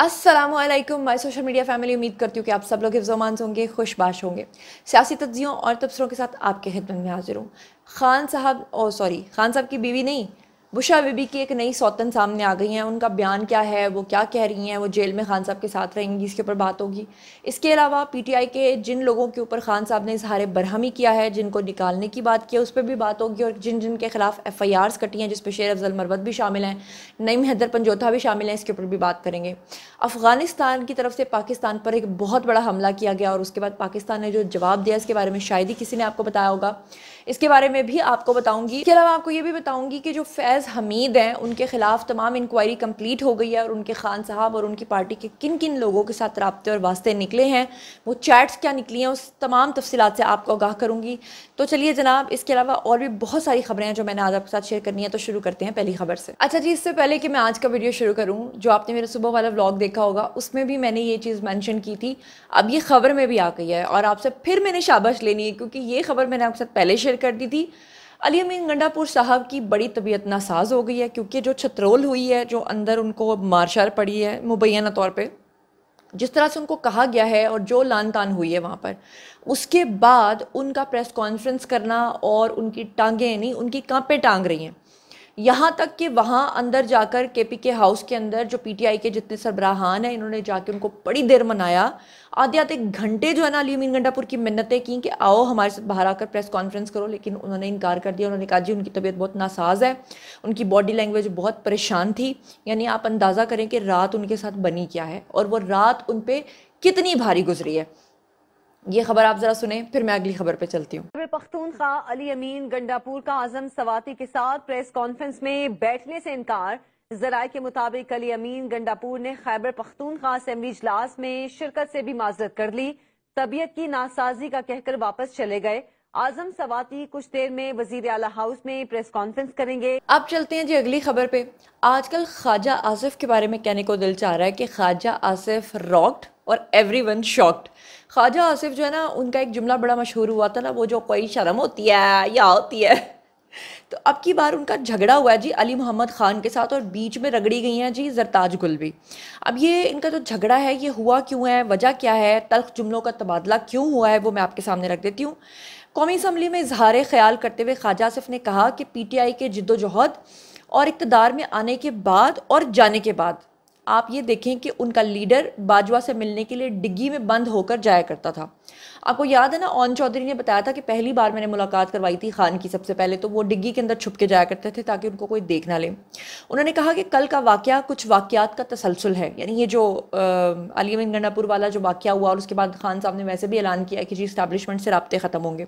Aslam my social media family उम्मीद करती हूँ कि आप सब लोग हिफ्जोमान होंगे खुशबाश होंगे सियासी तज्जियों और तबसरों के साथ आपके खिदमत में हाजिर हूँ खान साहब ओ सॉरी खान साहब की बीवी नहीं बुशा बीबी की एक नई सौतन सामने आ गई हैं उनका बयान क्या है वो क्या कह रही हैं वो जेल में खान साहब के साथ रहेंगी इसके ऊपर बात होगी इसके अलावा पीटीआई के जिन लोगों के ऊपर खान साहब ने इजहार बरहमी किया है जिनको निकालने की बात की है उस पर भी बात होगी और जिन जिन के खिलाफ एफ आई आर्स कटी हैं जिसपे शेर अफजल मरवत भी शामिल हैं नईम हैदर पंजोथा भी शामिल हैं इसके ऊपर भी बात करेंगे अफगानिस्तान की तरफ से पाकिस्तान पर एक बहुत बड़ा हमला किया गया और उसके बाद पाकिस्तान ने जो जवाब दिया इसके बारे में शायद ही किसी ने आपको बताया होगा इसके बारे में भी आपको बताऊँगी इसके अलावा आपको ये भी बताऊँगी कि जो फैज़ एस हमीद हैं उनके ख़िलाफ़ तमाम इंक्वायरी कंप्लीट हो गई है और उनके खान साहब और उनकी पार्टी के किन किन लोगों के साथ रबते और वास्ते निकले हैं वो चैट्स क्या निकली हैं उस तमाम तफसीत से आपको आगाह करूँगी तो चलिए जनाब इसके अलावा और भी बहुत सारी खबरें हैं जो मैंने आज आपके साथ शेयर करनी है तो शुरू करते हैं पहली खबर से अच्छा जी इससे पहले कि मैं आज का वीडियो शुरू करूँ जो आपने मेरा सुबह वाला व्लॉग देखा होगा उसमें भी मैंने ये चीज़ मैंशन की थी अब ये खबर में भी आ गई है और आपसे फिर मैंने शाबाश लेनी है क्योंकि ये खबर मैंने आपके साथ पहले शेयर कर दी थी अली अमीन गंडापुर साहब की बड़ी तबीयत नासाज हो गई है क्योंकि जो छतरोल हुई है जो अंदर उनको मारशार पड़ी है मुबैना तौर पर जिस तरह से उनको कहा गया है और जो लान तान हुई है वहाँ पर उसके बाद उनका प्रेस कॉन्फ्रेंस करना और उनकी टांगें नहीं उनकी कांपें टांग रही हैं यहाँ तक कि वहाँ अंदर जाकर के पी के हाउस के अंदर जो पी टी आई के जितने सरबराहान हैं इन्होंने जाके उनको बड़ी देर मनाया आधे आधे घंटे जो है ना अली मीन गंडापुर की मिन्नतें की कि आओ हमारे साथ बाहर आकर प्रेस कॉन्फ्रेंस करो लेकिन उन्होंने इनकार कर दिया उन्होंने कहा जी उनकी तबीयत बहुत नासाज है उनकी बॉडी लैंग्वेज बहुत परेशान थी यानी आप अंदाज़ा करें कि रात उनके साथ बनी क्या है और वो रात उन पर कितनी भारी गुजरी है ये खबर आप जरा सुने फिर मैं अगली खबर पे चलती हूँ पख्तूनखा अली अमीन गंडापुर का आजम सवाती के साथ प्रेस कॉन्फ्रेंस में बैठने से इनकार जराये के मुताबिक अली अमीन गंडापुर ने खैबर पख्तूनखा असम्बली इजलास में शिरकत से भी माजरत कर ली तबीयत की नासाजी का कहकर वापस चले गए आजम सवाती कुछ देर में वजीर अला हाउस में प्रेस कॉन्फ्रेंस करेंगे अब चलते हैं जी अगली खबर पे आजकल ख्वाजा आसिफ के बारे में कहने को दिल चाह रहा है कि ख्वाजा आसिफ रॉक्ड और everyone shocked Khawaja Asif जो है ना उनका एक जुमला बड़ा मशहूर हुआ था ना वो जो कोई शर्म होती है या होती है तो अब की बार उनका झगड़ा हुआ है जी अली मोहम्मद ख़ान के साथ और बीच में रगड़ी गई हैं जी जरताज गुल भी अब ये इनका जो झगड़ा है ये हुआ क्यों है वजह क्या है तल्ख जुमलों का तबादला क्यों हुआ है वो मैं आपके सामने रख देती हूँ कौमी असम्बली में इजहार ख्याल करते हुए ख्वाजा आसिफ ने कहा कि पी टी आई के जिद्दोजहद और इकतदार में आने के बाद और जाने के बाद आप ये देखें कि उनका लीडर बाजवा से मिलने के लिए डिग्गी में बंद होकर जाया करता था आपको याद है ना ओन चौधरी ने बताया था कि पहली बार मैंने मुलाकात करवाई थी खान की सबसे पहले तो वो डिग्गी के अंदर छुप के जाया करते थे ताकि उनको कोई देख ना ले उन्होंने कहा कि कल का वाक़ कुछ वाक़ात का तसलसल है यानी ये जो अली गन्नापुर वाला जो वाक़ हुआ और उसके बाद खान साहब ने वैसे भी ऐलान किया कि जी इस्टबलिशमेंट से रबते ख़त्म होंगे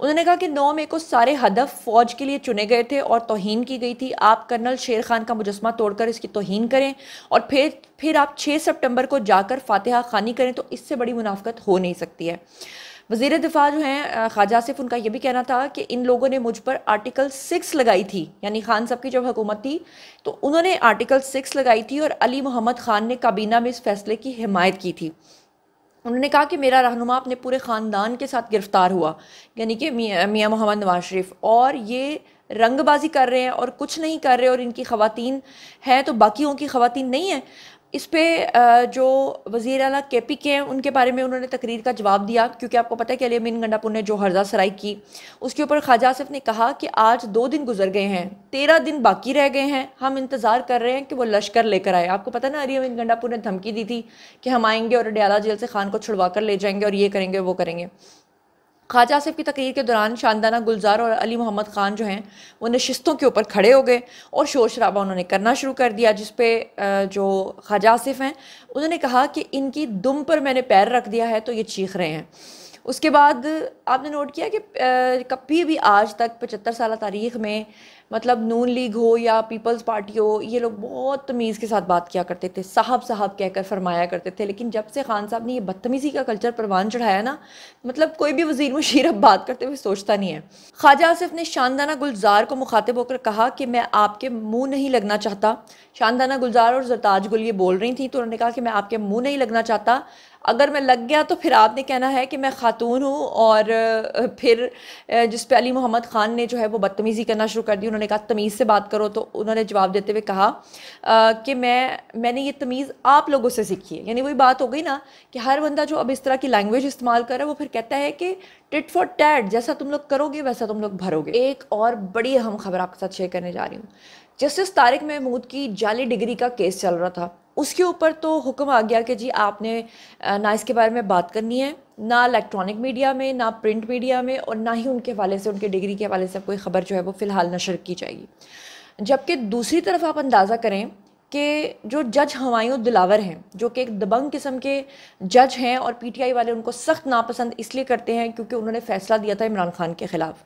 उन्होंने कहा कि 9 मई को सारे हदफ फौज के लिए चुने गए थे और तोहन की गई थी आप कर्नल शेर खान का मुजस्मा तोड़कर इसकी तोहन करें और फिर फिर आप 6 सितंबर को जाकर फातिहा खानी करें तो इससे बड़ी मुनाफ्त हो नहीं सकती है वजीर दिफा जो हैं ख्वाजा आसिफ उनका यह भी कहना था कि इन लोगों ने मुझ पर आर्टिकल सिक्स लगाई थी यानी खान साहब की जब हुकूमत थी तो उन्होंने आर्टिकल सिक्स लगाई थी और अली मोहम्मद खान ने काबीना में इस फैसले की हिमायत की थी उन्होंने कहा कि मेरा रहनुमा अपने पूरे ख़ानदान के साथ गिरफ़्तार हुआ यानी कि मियाँ मिया मोहम्मद नवाज शरीफ और ये रंगबाजी कर रहे हैं और कुछ नहीं कर रहे और इनकी खवतिन हैं तो बाकियों की खवतिन नहीं हैं इस पर जो वज़ी अला के पी के हैं उनके बारे में उन्होंने तकरीर का जवाब दिया क्योंकि आपको पता है कि अलियमीन गंडापुर ने जो हरजा सराई की उसके ऊपर ख्वाजा आसफ ने कहा कि आज दो दिन गुजर गए हैं तेरह दिन बाकी रह गए हैं हम इंतज़ार कर रहे हैं कि वो लश्कर लेकर आए आपको पता ना अली मिन गंडापुर ने धमकी दी थी कि हम आएँगे और अडयाला जेल से खान को छुड़वा कर ले जाएंगे और ये करेंगे वो करेंगे ख्वाजा आसिफ की तकरीर के दौरान शानदाना गुलजार और अली मोहम्मद ख़ान जो हैं वो नशस्तों के ऊपर खड़े हो गए और शोर शराबा उन्होंने करना शुरू कर दिया जिस पे जो ख्वाजा आसिफ हैं उन्होंने कहा कि इनकी दुम पर मैंने पैर रख दिया है तो ये चीख रहे हैं उसके बाद आपने नोट किया कि कभी भी आज तक पचहत्तर साल तारीख में मतलब नून लीग हो या पीपल्स पार्टी हो ये लोग बहुत तमीज़ के साथ बात किया करते थे साहब साहब कहकर फरमाया करते थे लेकिन जब से खान साहब ने ये बदतमीज़ी का कल्चर परवान चढ़ाया ना मतलब कोई भी वजीर मुशीर अब बात करते हुए सोचता नहीं है ख्वाजा आसिफ ने शानदाना गुलजार को मुखातिब होकर कहा कि मैं आपके मुँह नहीं लगना चाहता शानदाना गुलजार और जरताज गुल ये बोल रही थी तो उन्होंने कहा कि मैं आपके मुँह नहीं लगना चाहता अगर मैं लग गया तो फिर आपने कहना है कि मैं ख़ातून हूँ और फिर जिस पे अली मोहम्मद ख़ान ने जो है वो बदतमीज़ी करना शुरू कर दी उन्होंने कहा तमीज़ से बात करो तो उन्होंने जवाब देते हुए कहा कि मैं मैंने ये तमीज़ आप लोगों से सीखी है यानी वही बात हो गई ना कि हर बंदा जो अब इस तरह की लैंग्वेज इस्तेमाल कर रहा है वो फिर कहता है कि टिट फॉर टैट जैसा तुम लोग करोगे वैसा तुम लोग भरोगे एक और बड़ी अहम खबर आपके साथ शेयर करने जा रही हूँ जस्टिस तारिक महमूद की जाली डिग्री का केस चल रहा था उसके ऊपर तो हुक्म आ गया कि जी आपने ना इसके बारे में बात करनी है ना इलेक्ट्रॉनिक मीडिया में ना प्रिंट मीडिया में और ना ही उनके हवाले से उनके डिग्री के हवाले से कोई ख़बर जो है वो फ़िलहाल नशर की जाएगी जबकि दूसरी तरफ आप अंदाज़ा करें कि जो जज हमायूं दिलावर हैं जो कि एक दबंग किस्म के जज हैं और पीटीआई वाले उनको सख्त नापसंद इसलिए करते हैं क्योंकि उन्होंने फ़ैसला दिया था इमरान खान के ख़िलाफ़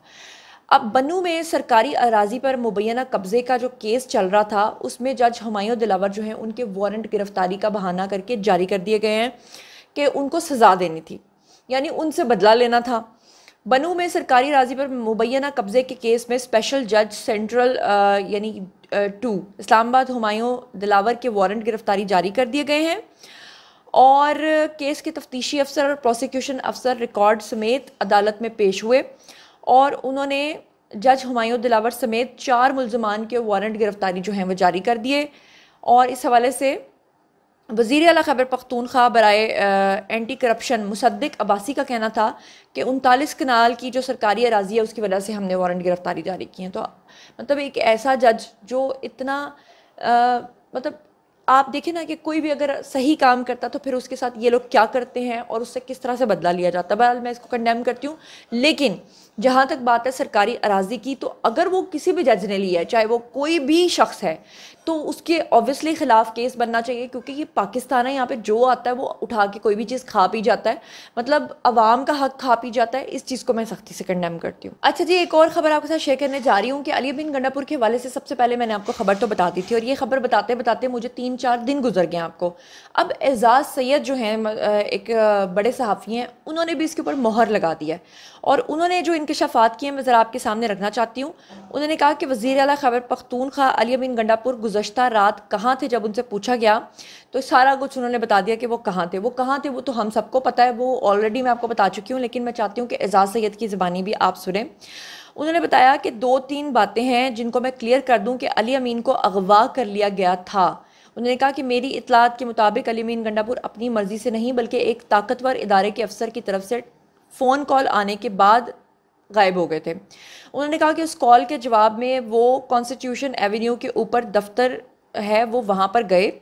अब बनू में सरकारी अराजी पर मुबैना कब्ज़े का जो केस चल रहा था उसमें जज हमायों दिलावर जो हैं उनके वारंट गिरफ्तारी का बहाना करके जारी कर दिए गए हैं कि उनको सज़ा देनी थी यानी उनसे बदला लेना था बनू में सरकारी राजी पर मुबैना कब्ज़े के केस में स्पेशल जज सेंट्रल यानी टू इस्लामाबाद हमायों दिलावर के वारंट गिरफ्तारी जारी कर दिए गए हैं और केस के तफ्तीशी अफसर और प्रोसिक्यूशन अफसर रिकॉर्ड समेत अदालत में पेश हुए और उन्होंने जज हमायूं दिलावर समेत चार मुलजमान के वारंट गिरफ़्तारी जो हैं वो जारी कर दिए और इस हवाले से वजीर अला खबर पख्तूनख्वा बरए एंटी करप्शन मुसद्दिक अब्बासी का कहना था कि उनतालीस कनाल की जो सरकारी अराजी है उसकी वजह से हमने वारंट गिरफ़्तारी जारी की है तो मतलब एक ऐसा जज जो इतना आ, मतलब आप देखें ना कि कोई भी अगर सही काम करता तो फिर उसके साथ ये लोग क्या करते हैं और उससे किस तरह से बदला लिया जाता है बहरहाल मैं इसको कंडेम करती हूँ लेकिन जहाँ तक बात है सरकारी अराजी की तो अगर वो किसी भी जज ने ली है चाहे वो कोई भी शख्स है तो उसके ऑब्वियसली ख़िलाफ़ केस बनना चाहिए क्योंकि ये पाकिस्तान है यहाँ पे जो आता है वो उठा के कोई भी चीज़ खा पी जाता है मतलब अवाम का हक खा पी जाता है इस चीज़ को मैं सख्ती से कंडेम करती हूँ अच्छा जी एक और खबर आपके साथ शेयर करने जा रही हूँ कि अली बिन गंडापुर के हवाले से सबसे पहले मैंने आपको खबर तो बता दी थी और ये खबर बताते बताते मुझे तीन चार दिन गुजर गए आपको अब एजाज सैयद जो हैं एक बड़े सहाफ़ी हैं उन्होंने भी इसके ऊपर मोहर लगा दिया है और उन्होंने जो इनकशाफात किए मैं ज़रा आपके सामने रखना चाहती हूँ उन्होंने कहा कि वज़ी अला खबर पख्तूनखा अली बिन गंडापुर गुजर गुजशत रात कहाँ थे जब उनसे पूछा गया तो सारा कुछ उन्होंने बता दिया कि वो कहाँ थे वो कहाँ थे वो तो हम सबको पता है वो ऑलरेडी मैं आपको बता चुकी हूँ लेकिन मैं चाहती हूँ कि एजाज़ सैद की ज़बानी भी आप सुने उन्होंने बताया कि दो तीन बातें हैं जिनको मैं क्लियर कर दूं कि अली अमीन को अगवा कर लिया गया था उन्होंने कहा कि मेरी इतलात के मुताबिक अली अमीन गंडापुर अपनी मर्ज़ी से नहीं बल्कि एक ताकतवर इदारे के अफ़सर की तरफ से फ़ोन कॉल आने के बाद गायब हो गए थे उन्होंने कहा कि उस कॉल के जवाब में वो कॉन्स्टिट्यूशन एवेन्यू के ऊपर दफ्तर है वो वहाँ पर गए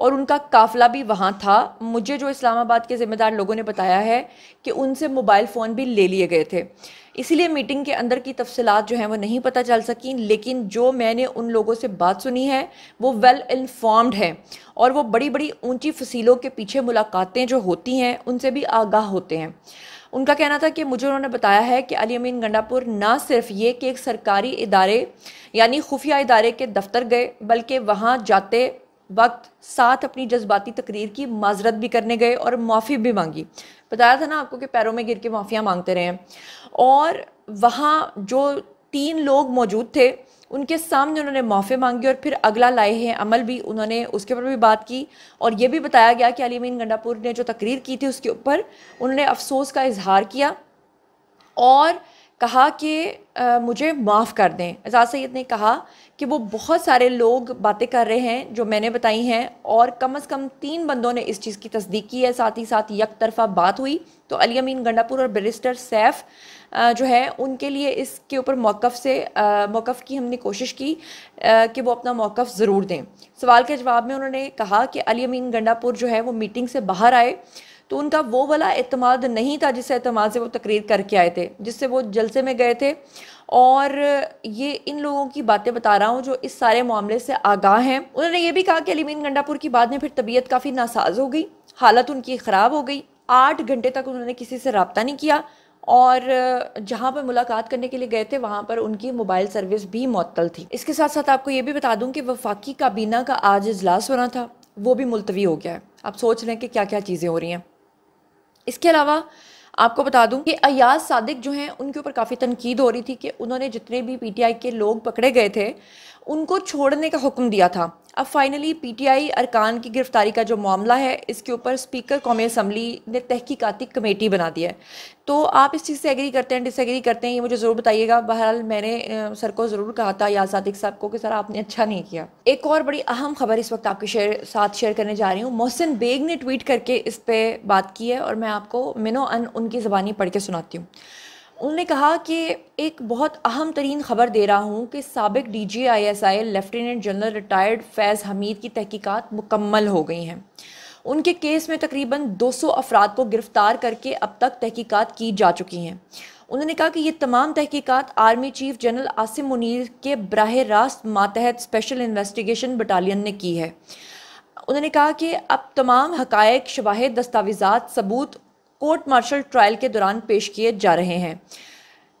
और उनका काफिला भी वहाँ था मुझे जो इस्लामाबाद के ज़िम्मेदार लोगों ने बताया है कि उनसे मोबाइल फ़ोन भी ले लिए गए थे इसीलिए मीटिंग के अंदर की तफसलत जो हैं वो नहीं पता चल सकी लेकिन जो मैंने उन लोगों से बात सुनी है वो वेल इन्फॉर्म्ड हैं और वो बड़ी बड़ी ऊंची फसीलों के पीछे मुलाकातें जो होती हैं उनसे भी आगाह होते हैं उनका कहना था कि मुझे उन्होंने बताया है कि अली अमीन गंडापुर ना सिर्फ ये कि एक सरकारी इदारे यानी खुफिया इदारे के दफ्तर गए बल्कि वहाँ जाते वक्त साथ अपनी जज्बाती तकरीर की माजरत भी करने गए और माफ़ी भी मांगी बताया था ना आपको कि पैरों में गिर के माफ़ियाँ मांगते रहे और वहाँ जो तीन लोग मौजूद थे उनके सामने उन्होंने माफ़ी मांगी और फिर अगला लाए हैं अमल भी उन्होंने उसके ऊपर भी बात की और ये भी बताया गया कि अलीमीन गंडापुर ने जो तकरीर की थी उसके ऊपर उन्होंने अफसोस का इजहार किया और कहा कि आ, मुझे माफ़ कर दें एजाज़ सैद ने कहा कि वो बहुत सारे लोग बातें कर रहे हैं जो मैंने बताई हैं और कम अज़ कम तीन बंदों ने इस चीज़ की तस्दीक की है साथ ही साथ यक तरफा बात हुई तो अली अमीन गंडापुर और बैरिस्टर सैफ़ जो है उनके लिए इसके ऊपर मौक़ से मौक़ की हमने कोशिश की कि वो अपना मौक़ ज़रूर दें सवाल के जवाब में उन्होंने कहा कि अली अमीन गंडापुर जो है वो मीटिंग से बाहर आए तो उनका वो वाला अतमाद नहीं था जिस अतमाद से वो तकरीर करके आए थे जिससे वो जलसे में गए थे और ये इन लोगों की बातें बता रहा हूँ जो इस सारे मामले से आगाह हैं उन्होंने ये भी कहा कि अलीमीन गंडापुर की बाद में फिर तबीयत काफ़ी नासाज हो गई हालत उनकी ख़राब हो गई आठ घंटे तक उन्होंने किसी से रबता नहीं किया और जहाँ पर मुलाकात करने के लिए गए थे वहाँ पर उनकी मोबाइल सर्विस भी मअतल थी इसके साथ साथ आपको ये भी बता दूँ कि वफाकी काबीना का आज इजलास होना था वो भी मुलतवी हो गया है आप सोच रहे हैं कि क्या क्या चीज़ें हो रही हैं इसके अलावा आपको बता दूं कि अयाज सादिक जो हैं उनके ऊपर काफ़ी तनकीद हो रही थी कि उन्होंने जितने भी पीटीआई के लोग पकड़े गए थे उनको छोड़ने का हुक्म दिया था अब फाइनली पीटीआई अरकान की गिरफ्तारी का जो मामला है इसके ऊपर स्पीकर कौमी असम्बली ने तहकीकती कमेटी बना दी है तो आप इस चीज़ से एग्री करते हैं डिसएग्री करते हैं ये मुझे ज़रूर बताइएगा बहरहाल मैंने सर को ज़रूर कहा था या सादिक साहब को कि सर आपने अच्छा नहीं किया एक और बड़ी अहम खबर इस वक्त आपके शेयर साथ शेयर करने जा रही हूँ मोहसिन बेग ने ट्वीट करके इस पर बात की है और मैं आपको मिनो अन उनकी ज़बानी पढ़ के सुनाती हूँ उन्होंने कहा कि एक बहुत अहम तरीन खबर दे रहा हूँ कि सबक D G I S I lieutenant general retired Faiz Hameed की तहकीकात मुकम्मल हो गई हैं उनके केस में तकरीबन 200 अफराद को गिरफ़्तार करके अब तक तहकीकात की जा चुकी हैं उन्होंने कहा कि ये तमाम तहकीक़त army chief general Asim Munir के बरह रास्त मातहत स्पेशल इन्वेस्टिगेशन बटालियन ने की है उन्होंने कहा कि अब तमाम हकायक शवाहद दस्तावेज़ा सबूत कोर्ट मार्शल ट्रायल के दौरान पेश किए जा रहे हैं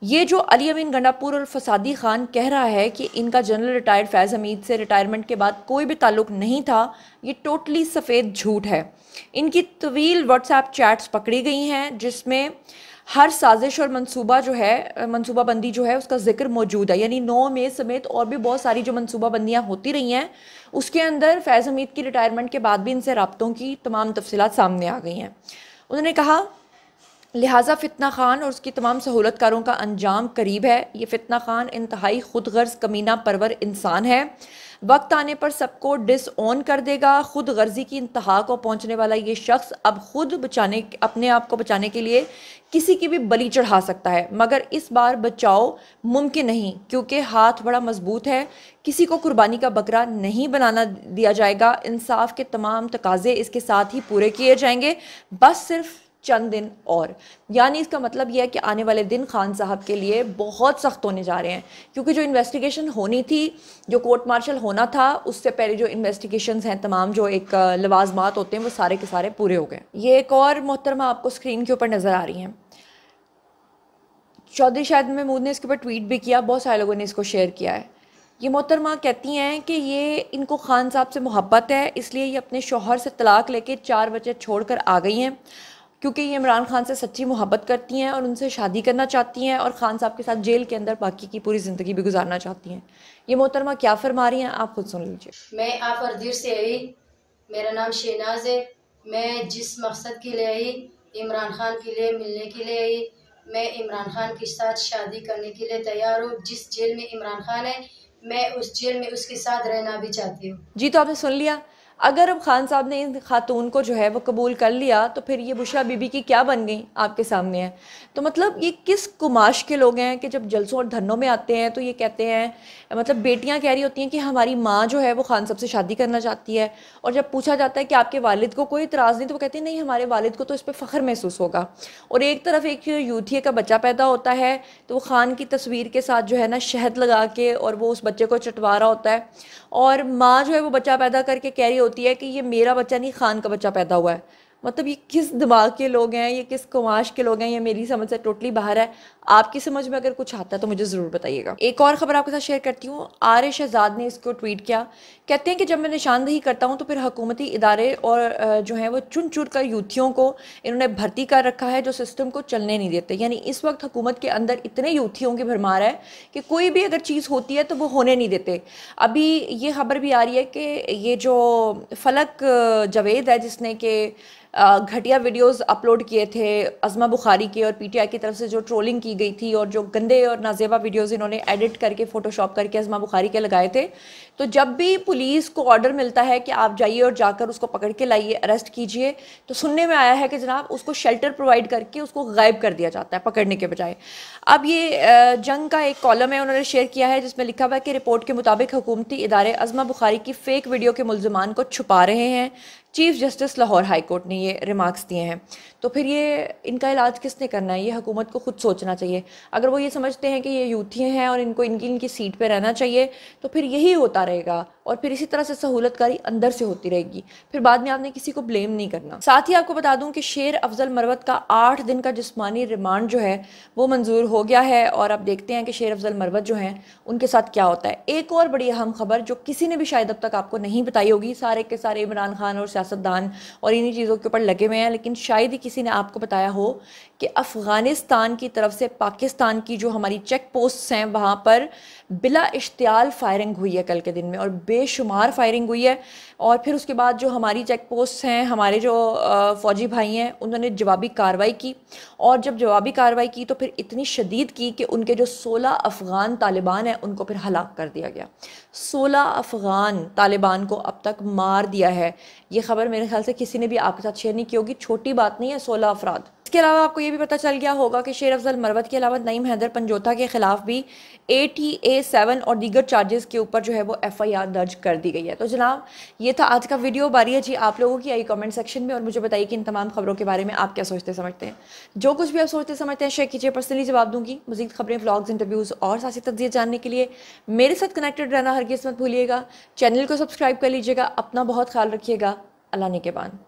ये जो अली अमीन गंडापुर और फसादी खान कह रहा है कि इनका जनरल रिटायर्ड फैज़ हमीद से रिटायरमेंट के बाद कोई भी ताल्लुक नहीं था ये टोटली सफ़ेद झूठ है इनकी तवील व्हाट्सएप चैट्स पकड़ी गई हैं जिसमें हर साजिश और मंसूबा जो है मंसूबाबंदी जो है उसका जिक्र मौजूद है यानी नौ मई समेत और भी बहुत सारी जो मनसूबाबंदियाँ होती रही हैं उसके अंदर फैज़ हमीद की रिटायरमेंट के बाद भी इनसे रबतों की तमाम तफसलत सामने आ गई हैं उन्होंने कहा लिहाजा फितना ख़ान और उसकी तमाम सहूलत कारों का अंजाम करीब है ये फितना ख़ान इंतहाई खुद गर्ज कमीना परवर इंसान है वक्त आने पर सबको डिसऑन कर देगा खुद गर्जी की इंतहा को पहुंचने वाला ये शख्स अब खुद बचाने अपने आप को बचाने के लिए किसी की भी बली चढ़ा सकता है मगर इस बार बचाओ मुमकिन नहीं क्योंकि हाथ बड़ा मजबूत है किसी को कुर्बानी का बकरा नहीं बनाना दिया जाएगा इंसाफ के तमाम तकाजे इसके साथ ही पूरे किए जाएंगे बस सिर्फ चंद दिन और यानी इसका मतलब यह है कि आने वाले दिन खान साहब के लिए बहुत सख्त होने जा रहे हैं क्योंकि जो इन्वेस्टिगेशन होनी थी जो कोर्ट मार्शल होना था उससे पहले जो इन्वेस्टिगेशन हैं तमाम जो एक लवाजमात होते हैं वो सारे के सारे पूरे हो गए ये एक और मोहतरमा आपको स्क्रीन के ऊपर नज़र आ रही हैं चौधरी शायद महमूद ने इसके ऊपर ट्वीट भी किया बहुत सारे लोगों ने इसको शेयर किया है ये मोहतरमा कहती हैं कि ये इनको खान साहब से मोहब्बत है इसलिए ये अपने शोहर से तलाक लेके चार बच्चे छोड़कर आ गई हैं क्योंकि ये इमरान खान से सच्ची मोहब्बत करती हैं और उनसे शादी करना चाहती हैं और ख़ान साहब के साथ जेल के अंदर बाकी की पूरी ज़िंदगी भी गुजारना चाहती हैं ये मोहतरमा क्या फरमा रही हैं आप खुद सुन लीजिए मैं आप अर्दीर से आई मेरा नाम शहनाज है मैं जिस मकसद के लिए आई इमरान खान के लिए मिलने के लिए आई मैं इमरान खान के साथ शादी करने के लिए तैयार हूँ जिस जेल में इमरान खान है मैं उस जेल में उसके साथ रहना भी चाहती हूँ जी तो आपने सुन लिया अगर अब खान साहब ने इन खातून को जो है वो कबूल कर लिया तो फिर ये बुशा बीबी की क्या बन गई आपके सामने है तो मतलब ये किस कुमाश के लोग हैं कि जब जलसों और धरनों में आते हैं तो ये कहते हैं मतलब बेटियां कह रही होती हैं कि हमारी माँ जो है वो खान साहब से शादी करना चाहती है और जब पूछा जाता है कि आपके वालिद को कोई इतराज़ नहीं तो वो कहते हैं नहीं हमारे वालिद को तो इस पर फ़ख्र महसूस होगा और एक तरफ एक यूथिया का बच्चा पैदा होता है तो वो खान की तस्वीर के साथ जो है ना शहद लगा के और वो उस बच्चे को चटवा रहा होता है और माँ जो है वो बच्चा पैदा करके कह रही होती है कि ये मेरा बच्चा नहीं खान का बच्चा पैदा हुआ है मतलब ये किस दिमाग के लोग हैं ये किस कुमाश के लोग हैं ये मेरी समझ से टोटली बाहर है आपकी समझ में अगर कुछ आता है तो मुझे ज़रूर बताइएगा एक और खबर आपके साथ शेयर करती हूँ आर शहजाद ने इसको ट्वीट किया कहते हैं कि जब मैं निशानदही करता हूँ तो फिर हकूमती इदारे और जो है वो चुन चुन कर यूथियों को इन्होंने भर्ती कर रखा है जो सिस्टम को चलने नहीं देते यानी इस वक्त हुकूमत के अंदर इतने यूथियों की भरमार है कि कोई भी अगर चीज़ होती है तो वो होने नहीं देते अभी ये खबर भी आ रही है कि ये जो फलक जवेद है जिसने के घटिया वीडियोस अपलोड किए थे अजमा बुखारी के और पीटीआई की तरफ से जो ट्रोलिंग की गई थी और जो गंदे और नाजेबा वीडियोस इन्होंने एडिट करके फ़ोटोशॉप करके अजमा बुखारी के लगाए थे तो जब भी पुलिस को ऑर्डर मिलता है कि आप जाइए और जाकर उसको पकड़ के लाइए अरेस्ट कीजिए तो सुनने में आया है कि जनाब उसको शेल्टर प्रोवाइड करके उसको गायब कर दिया जाता है पकड़ने के बजाय अब ये जंग का एक कॉलम है उन्होंने शेयर किया है जिसमें लिखा हुआ है कि रिपोर्ट के मुताबिक हुकूमती इदारे अजमा बुखारी की फ़ेक वीडियो के मुलजमान को छुपा रहे हैं chief justice Lahore high court ने ये रिमार्क्स दिए हैं तो फिर ये इनका इलाज किसने करना है ये हुकूमत को खुद सोचना चाहिए अगर वो ये समझते हैं कि ये यूथी हैं और इनको इनकी इनकी सीट पर रहना चाहिए तो फिर यही होता रहेगा और फिर इसी तरह से सहूलतकारी अंदर से होती रहेगी फिर बाद में आपने किसी को ब्लेम नहीं करना साथ ही आपको बता दूं कि शेर अफजल मरवत का आठ दिन का जिस्मानी रिमांड जो है वो मंजूर हो गया है और आप देखते हैं कि शेर अफजल मरवत जो हैं उनके साथ क्या होता है एक और बड़ी अहम खबर जो किसी ने भी शायद अब तक आपको नहीं बताई होगी सारे के सारे इमरान खान और सियासतदान और इन्हीं चीज़ों के ऊपर लगे हुए हैं लेकिन शायद ही किसी किसी ने आपको बताया हो कि अफ़गानिस्तान की तरफ से पाकिस्तान की जो हमारी चेक पोस्ट हैं वहाँ पर बिला इश्तियाल फायरिंग हुई है कल के दिन में और बेशुमार फायरिंग हुई है और फिर उसके बाद जो हमारी चेक पोस्ट हैं हमारे जो फ़ौजी भाई हैं उन्होंने जवाबी कार्रवाई की और जब जवाबी कार्रवाई की तो फिर इतनी शदीद की कि उनके जो सोलह अफ़गान तालिबान हैं उनको फिर हलाक कर दिया गया सोलह अफ़गान तालिबान को अब तक मार दिया है ये खबर मेरे ख्याल से किसी ने भी आपके साथ शेयर नहीं की होगी छोटी बात नहीं है सोलह अफराद इसके अलावा आपको ये भी पता चल गया होगा कि शेर अफजल मरवत के अलावा नईम हैदर पंजोता के खिलाफ भी ए टी ए सेवन और दीगर चार्जेस के ऊपर जो है वो एफ आई आर दर्ज कर दी गई है तो जनाब ये था आज का वीडियो बारी है जी आप लोगों की आई कमेंट सेक्शन में और मुझे बताइए कि इन तमाम खबरों के बारे में आप क्या सोचते समझते हैं जो कुछ भी आप सोचते समझते हैं शेयर कीजिए पर्सनली जवाब दूंगी मजीद खबरें ब्लॉग्स इंटरव्यूज़ और सासी तजिए जानने के लिए मेरे साथ कनेक्टेड रहना हर किस्मत भूलिएगा चैनल को सब्सक्राइब कर लीजिएगा अपना बहुत ख्याल रखिएगा अल्लाह ने के